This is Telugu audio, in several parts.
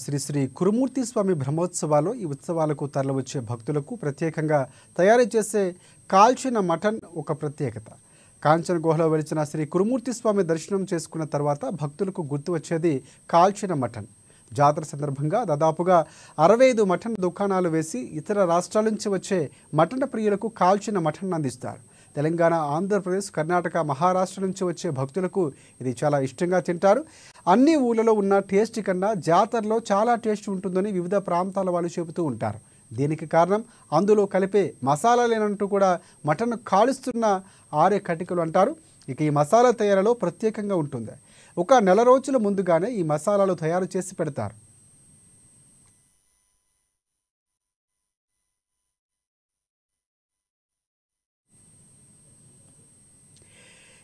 శ్రీ శ్రీ కురుమూర్తి స్వామి బ్రహ్మోత్సవాలు ఈ ఉత్సవాలకు తరలివచ్చే భక్తులకు ప్రత్యేకంగా తయారు చేసే కాల్చిన మటన్ ఒక ప్రత్యేకత కాంచన గుహలో వెలిచిన శ్రీ కురుమూర్తి స్వామి దర్శనం చేసుకున్న తర్వాత భక్తులకు గుర్తు వచ్చేది కాల్చిన మటన్ జాతర సందర్భంగా దాదాపుగా అరవై ఐదు మటన్ దుకాణాలు వేసి ఇతర రాష్ట్రాల నుంచి వచ్చే మఠన ప్రియులకు కాల్చిన మటన్ అందిస్తారు తెలంగాణ ఆంధ్రప్రదేశ్ కర్ణాటక మహారాష్ట్ర నుంచి వచ్చే భక్తులకు ఇది చాలా ఇష్టంగా తింటారు అన్ని ఊళ్ళలో ఉన్న టేస్ట్ కన్నా జాతరలో చాలా టేస్ట్ ఉంటుందని వివిధ ప్రాంతాల వాళ్ళు చెబుతూ ఉంటారు దీనికి కారణం అందులో కలిపే లేనంటూ కూడా మటన్ కాలుస్తున్న ఆరే కటికలు అంటారు ఇక ఈ మసాలా తయారీలో ప్రత్యేకంగా ఉంటుంది ఒక నెల రోజుల ముందుగానే ఈ మసాలాలు తయారు చేసి పెడతారు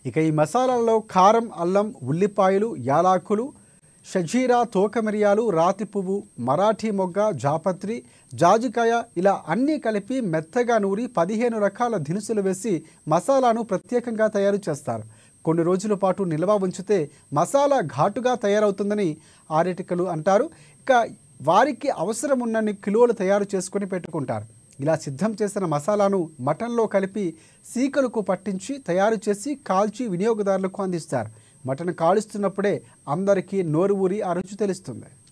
ఇక ఈ మసాలాల్లో కారం అల్లం ఉల్లిపాయలు యాలాకులు షజీరా తోకమిరియాలు రాతి పువ్వు మరాఠీ మొగ్గ జాపత్రి జాజికాయ ఇలా అన్నీ కలిపి మెత్తగా నూరి పదిహేను రకాల దినుసులు వేసి మసాలాను ప్రత్యేకంగా తయారు చేస్తారు కొన్ని రోజుల పాటు నిల్వ ఉంచితే మసాలా ఘాటుగా తయారవుతుందని ఆరిటికలు అంటారు ఇక వారికి అవసరం ఉన్నన్ని కిలోలు తయారు చేసుకొని పెట్టుకుంటారు ఇలా సిద్ధం చేసిన మసాలాను మటన్లో కలిపి సీకలకు పట్టించి తయారు చేసి కాల్చి వినియోగదారులకు అందిస్తారు మటన్ కాలుస్తున్నప్పుడే అందరికీ నోరు ఊరి ఆ రుచి తెలుస్తుంది